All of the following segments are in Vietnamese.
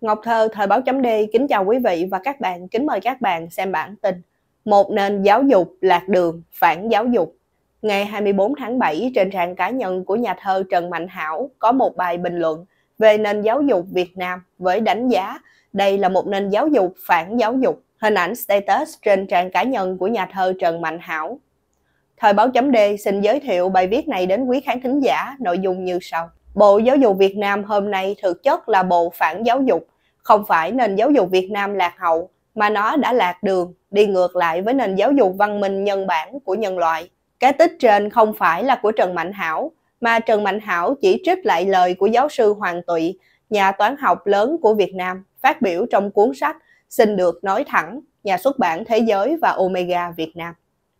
Ngọc Thơ, Thời báo chấm D, kính chào quý vị và các bạn, kính mời các bạn xem bản tin Một nền giáo dục lạc đường, phản giáo dục Ngày 24 tháng 7, trên trang cá nhân của nhà thơ Trần Mạnh Hảo có một bài bình luận về nền giáo dục Việt Nam với đánh giá đây là một nền giáo dục phản giáo dục. Hình ảnh status trên trang cá nhân của nhà thơ Trần Mạnh Hảo. Thời báo chấm D xin giới thiệu bài viết này đến quý khán thính giả nội dung như sau. Bộ Giáo dục Việt Nam hôm nay thực chất là bộ phản giáo dục, không phải nền giáo dục Việt Nam lạc hậu, mà nó đã lạc đường, đi ngược lại với nền giáo dục văn minh nhân bản của nhân loại. Cái tích trên không phải là của Trần Mạnh Hảo, mà Trần Mạnh Hảo chỉ trích lại lời của giáo sư Hoàng Tụy, nhà toán học lớn của Việt Nam, phát biểu trong cuốn sách Xin được nói thẳng, nhà xuất bản Thế giới và Omega Việt Nam.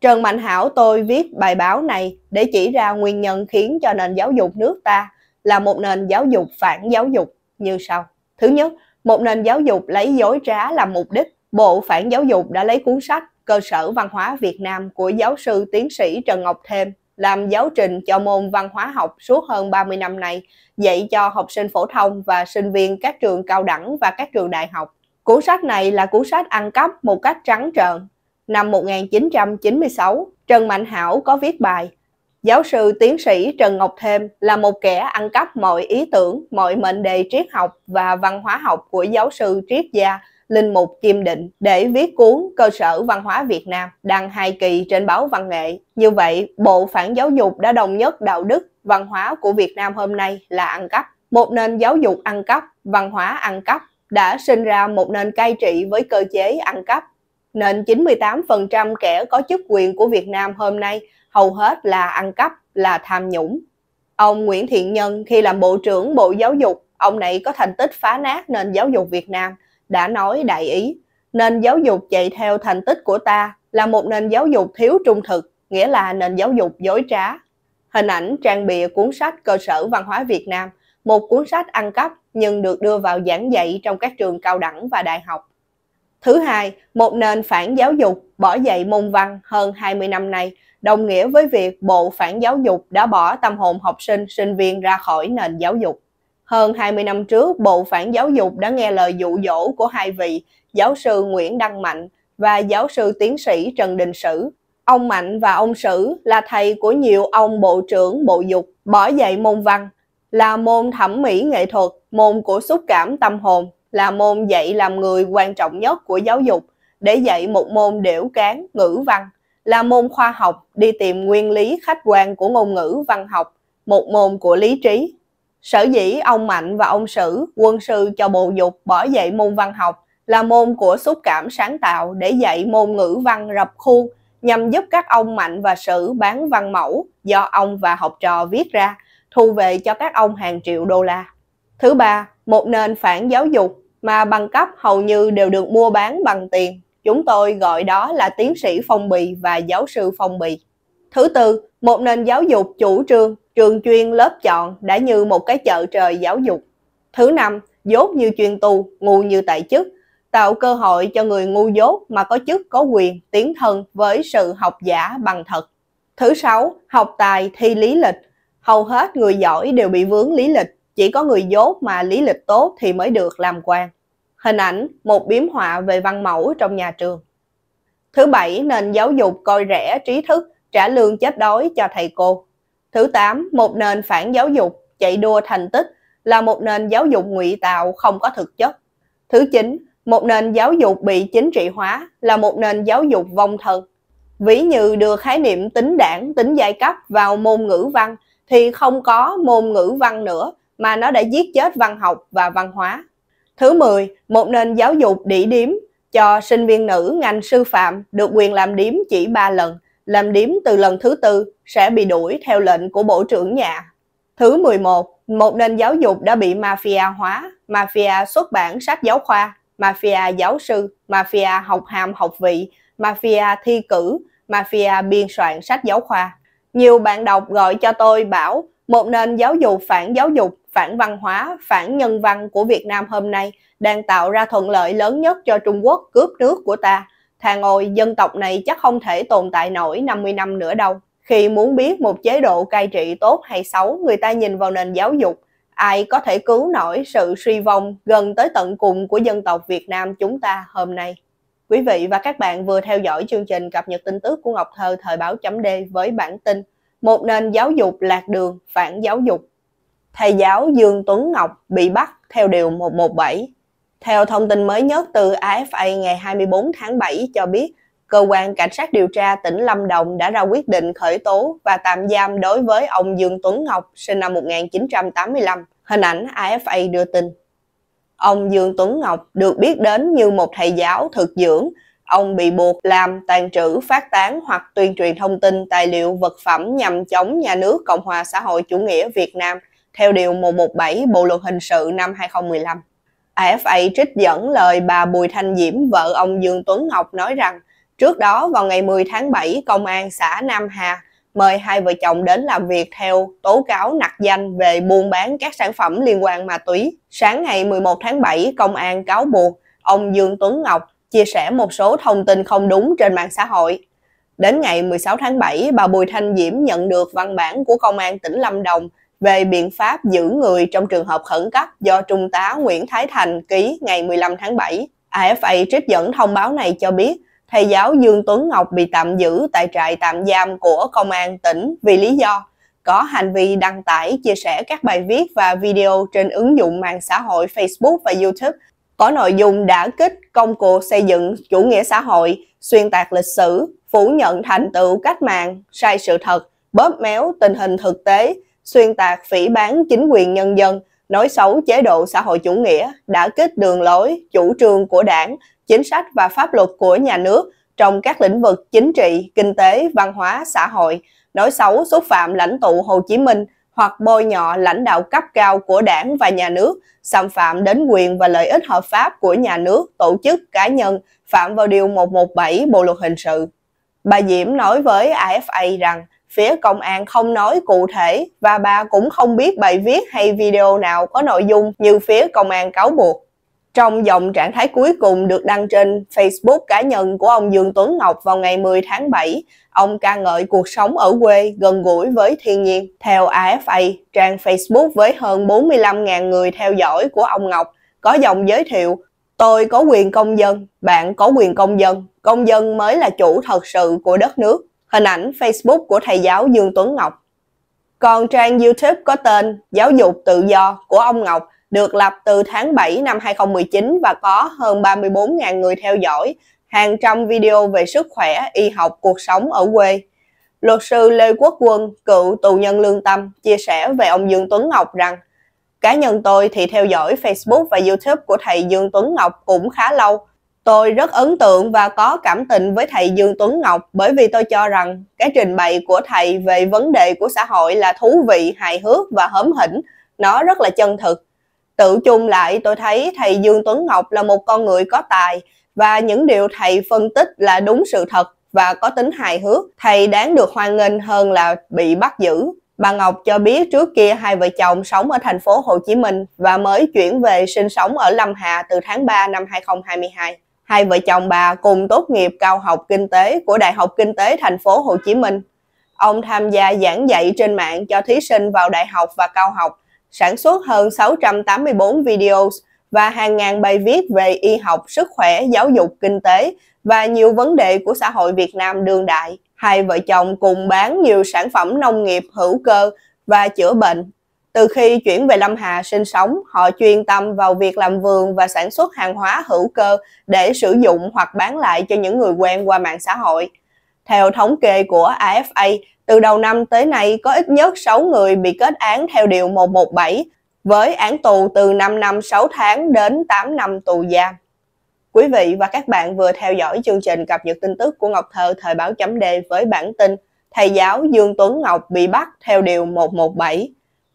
Trần Mạnh Hảo tôi viết bài báo này để chỉ ra nguyên nhân khiến cho nền giáo dục nước ta là một nền giáo dục phản giáo dục như sau. Thứ nhất, một nền giáo dục lấy dối trá làm mục đích. Bộ phản giáo dục đã lấy cuốn sách Cơ sở văn hóa Việt Nam của giáo sư tiến sĩ Trần Ngọc Thêm làm giáo trình cho môn văn hóa học suốt hơn 30 năm nay, dạy cho học sinh phổ thông và sinh viên các trường cao đẳng và các trường đại học. Cuốn sách này là cuốn sách ăn cắp một cách trắng trợn. Năm 1996, Trần Mạnh Hảo có viết bài Giáo sư tiến sĩ Trần Ngọc Thêm là một kẻ ăn cắp mọi ý tưởng, mọi mệnh đề triết học và văn hóa học của giáo sư triết gia Linh Mục Kim Định để viết cuốn Cơ sở Văn hóa Việt Nam đăng hai kỳ trên báo Văn nghệ. Như vậy, Bộ Phản Giáo dục đã đồng nhất đạo đức, văn hóa của Việt Nam hôm nay là ăn cắp. Một nền giáo dục ăn cắp, văn hóa ăn cắp đã sinh ra một nền cai trị với cơ chế ăn cắp nên 98% kẻ có chức quyền của Việt Nam hôm nay hầu hết là ăn cắp, là tham nhũng. Ông Nguyễn Thiện Nhân khi làm Bộ trưởng Bộ Giáo dục, ông này có thành tích phá nát nền giáo dục Việt Nam, đã nói đại ý, nền giáo dục chạy theo thành tích của ta là một nền giáo dục thiếu trung thực, nghĩa là nền giáo dục dối trá. Hình ảnh trang bìa cuốn sách Cơ sở Văn hóa Việt Nam, một cuốn sách ăn cắp nhưng được đưa vào giảng dạy trong các trường cao đẳng và đại học Thứ hai, một nền phản giáo dục bỏ dạy môn văn hơn 20 năm nay, đồng nghĩa với việc Bộ Phản Giáo dục đã bỏ tâm hồn học sinh, sinh viên ra khỏi nền giáo dục. Hơn 20 năm trước, Bộ Phản Giáo dục đã nghe lời dụ dỗ của hai vị, giáo sư Nguyễn Đăng Mạnh và giáo sư tiến sĩ Trần Đình Sử. Ông Mạnh và ông Sử là thầy của nhiều ông Bộ trưởng Bộ Dục bỏ dạy môn văn, là môn thẩm mỹ nghệ thuật, môn của xúc cảm tâm hồn, là môn dạy làm người quan trọng nhất của giáo dục để dạy một môn điểu cán ngữ văn là môn khoa học đi tìm nguyên lý khách quan của ngôn ngữ văn học, một môn của lý trí. Sở dĩ ông Mạnh và ông Sử, quân sư cho bộ dục bỏ dạy môn văn học là môn của xúc cảm sáng tạo để dạy môn ngữ văn rập khuôn nhằm giúp các ông Mạnh và Sử bán văn mẫu do ông và học trò viết ra, thu về cho các ông hàng triệu đô la. Thứ ba, một nền phản giáo dục mà bằng cấp hầu như đều được mua bán bằng tiền. Chúng tôi gọi đó là tiến sĩ phong bì và giáo sư phong bì. Thứ tư, một nền giáo dục chủ trương, trường chuyên lớp chọn đã như một cái chợ trời giáo dục. Thứ năm, dốt như chuyên tu, ngu như tại chức, tạo cơ hội cho người ngu dốt mà có chức có quyền tiến thân với sự học giả bằng thật. Thứ sáu, học tài thi lý lịch. Hầu hết người giỏi đều bị vướng lý lịch, chỉ có người dốt mà lý lịch tốt thì mới được làm quan. Hình ảnh một biếm họa về văn mẫu trong nhà trường. Thứ bảy, nền giáo dục coi rẻ trí thức, trả lương chết đói cho thầy cô. Thứ tám, một nền phản giáo dục, chạy đua thành tích là một nền giáo dục ngụy tạo không có thực chất. Thứ chín, một nền giáo dục bị chính trị hóa là một nền giáo dục vong thần. Ví như đưa khái niệm tính đảng, tính giai cấp vào môn ngữ văn thì không có môn ngữ văn nữa mà nó đã giết chết văn học và văn hóa. Thứ 10, một nền giáo dục đỉ điếm cho sinh viên nữ ngành sư phạm được quyền làm điếm chỉ 3 lần, làm điếm từ lần thứ tư sẽ bị đuổi theo lệnh của bộ trưởng nhà. Thứ 11, một nền giáo dục đã bị mafia hóa, mafia xuất bản sách giáo khoa, mafia giáo sư, mafia học hàm học vị, mafia thi cử, mafia biên soạn sách giáo khoa. Nhiều bạn đọc gọi cho tôi bảo một nền giáo dục phản giáo dục, phản văn hóa, phản nhân văn của Việt Nam hôm nay đang tạo ra thuận lợi lớn nhất cho Trung Quốc cướp nước của ta. Thà ngồi, dân tộc này chắc không thể tồn tại nổi 50 năm nữa đâu. Khi muốn biết một chế độ cai trị tốt hay xấu, người ta nhìn vào nền giáo dục. Ai có thể cứu nổi sự suy vong gần tới tận cùng của dân tộc Việt Nam chúng ta hôm nay? Quý vị và các bạn vừa theo dõi chương trình cập nhật tin tức của Ngọc Thơ thời báo chấm với bản tin một nền giáo dục lạc đường phản giáo dục. Thầy giáo Dương Tuấn Ngọc bị bắt theo Điều 117. Theo thông tin mới nhất từ AFA ngày 24 tháng 7 cho biết, Cơ quan Cảnh sát điều tra tỉnh Lâm Đồng đã ra quyết định khởi tố và tạm giam đối với ông Dương Tuấn Ngọc, sinh năm 1985, hình ảnh AFA đưa tin. Ông Dương Tuấn Ngọc được biết đến như một thầy giáo thực dưỡng, ông bị buộc làm tàn trữ, phát tán hoặc tuyên truyền thông tin, tài liệu, vật phẩm nhằm chống nhà nước Cộng hòa xã hội chủ nghĩa Việt Nam theo Điều 117 Bộ Luật Hình sự năm 2015. AFA trích dẫn lời bà Bùi Thanh Diễm, vợ ông Dương Tuấn Ngọc nói rằng trước đó vào ngày 10 tháng 7, Công an xã Nam Hà mời hai vợ chồng đến làm việc theo tố cáo nặc danh về buôn bán các sản phẩm liên quan ma túy. Sáng ngày 11 tháng 7, công an cáo buộc ông Dương Tuấn Ngọc chia sẻ một số thông tin không đúng trên mạng xã hội. Đến ngày 16 tháng 7, bà Bùi Thanh Diễm nhận được văn bản của Công an tỉnh Lâm Đồng về biện pháp giữ người trong trường hợp khẩn cấp do Trung tá Nguyễn Thái Thành ký ngày 15 tháng 7. AFA trích dẫn thông báo này cho biết, thầy giáo Dương Tuấn Ngọc bị tạm giữ tại trại tạm giam của Công an tỉnh vì lý do có hành vi đăng tải, chia sẻ các bài viết và video trên ứng dụng mạng xã hội Facebook và YouTube có nội dung đã kích công cuộc xây dựng chủ nghĩa xã hội, xuyên tạc lịch sử, phủ nhận thành tựu cách mạng, sai sự thật, bóp méo tình hình thực tế, xuyên tạc phỉ bán chính quyền nhân dân, nói xấu chế độ xã hội chủ nghĩa, đã kích đường lối, chủ trương của đảng, chính sách và pháp luật của nhà nước trong các lĩnh vực chính trị, kinh tế, văn hóa, xã hội, nói xấu xúc phạm lãnh tụ Hồ Chí Minh, hoặc bôi nhọ lãnh đạo cấp cao của đảng và nhà nước, xâm phạm đến quyền và lợi ích hợp pháp của nhà nước, tổ chức, cá nhân, phạm vào Điều 117 Bộ Luật Hình sự. Bà Diễm nói với AFA rằng phía công an không nói cụ thể và bà cũng không biết bài viết hay video nào có nội dung như phía công an cáo buộc. Trong dòng trạng thái cuối cùng được đăng trên Facebook cá nhân của ông Dương Tuấn Ngọc vào ngày 10 tháng 7, ông ca ngợi cuộc sống ở quê gần gũi với thiên nhiên. Theo AFA, trang Facebook với hơn 45.000 người theo dõi của ông Ngọc có dòng giới thiệu Tôi có quyền công dân, bạn có quyền công dân, công dân mới là chủ thật sự của đất nước. Hình ảnh Facebook của thầy giáo Dương Tuấn Ngọc. Còn trang YouTube có tên Giáo dục tự do của ông Ngọc được lập từ tháng 7 năm 2019 và có hơn 34.000 người theo dõi, hàng trăm video về sức khỏe, y học, cuộc sống ở quê. Luật sư Lê Quốc Quân, cựu tù nhân lương tâm, chia sẻ về ông Dương Tuấn Ngọc rằng Cá nhân tôi thì theo dõi Facebook và Youtube của thầy Dương Tuấn Ngọc cũng khá lâu. Tôi rất ấn tượng và có cảm tình với thầy Dương Tuấn Ngọc bởi vì tôi cho rằng cái trình bày của thầy về vấn đề của xã hội là thú vị, hài hước và hớm hỉnh. Nó rất là chân thực. Tự chung lại tôi thấy thầy Dương Tuấn Ngọc là một con người có tài và những điều thầy phân tích là đúng sự thật và có tính hài hước. Thầy đáng được hoan nghênh hơn là bị bắt giữ. Bà Ngọc cho biết trước kia hai vợ chồng sống ở thành phố Hồ Chí Minh và mới chuyển về sinh sống ở Lâm Hà từ tháng 3 năm 2022. Hai vợ chồng bà cùng tốt nghiệp cao học kinh tế của Đại học Kinh tế thành phố Hồ Chí Minh. Ông tham gia giảng dạy trên mạng cho thí sinh vào đại học và cao học sản xuất hơn 684 videos và hàng ngàn bài viết về y học, sức khỏe, giáo dục, kinh tế và nhiều vấn đề của xã hội Việt Nam đương đại. Hai vợ chồng cùng bán nhiều sản phẩm nông nghiệp hữu cơ và chữa bệnh. Từ khi chuyển về Lâm Hà sinh sống, họ chuyên tâm vào việc làm vườn và sản xuất hàng hóa hữu cơ để sử dụng hoặc bán lại cho những người quen qua mạng xã hội. Theo thống kê của AFA, từ đầu năm tới nay có ít nhất 6 người bị kết án theo Điều 117, với án tù từ 5 năm 6 tháng đến 8 năm tù giam. Quý vị và các bạn vừa theo dõi chương trình cập nhật tin tức của Ngọc Thơ thời báo chấm Đề với bản tin Thầy giáo Dương Tuấn Ngọc bị bắt theo Điều 117.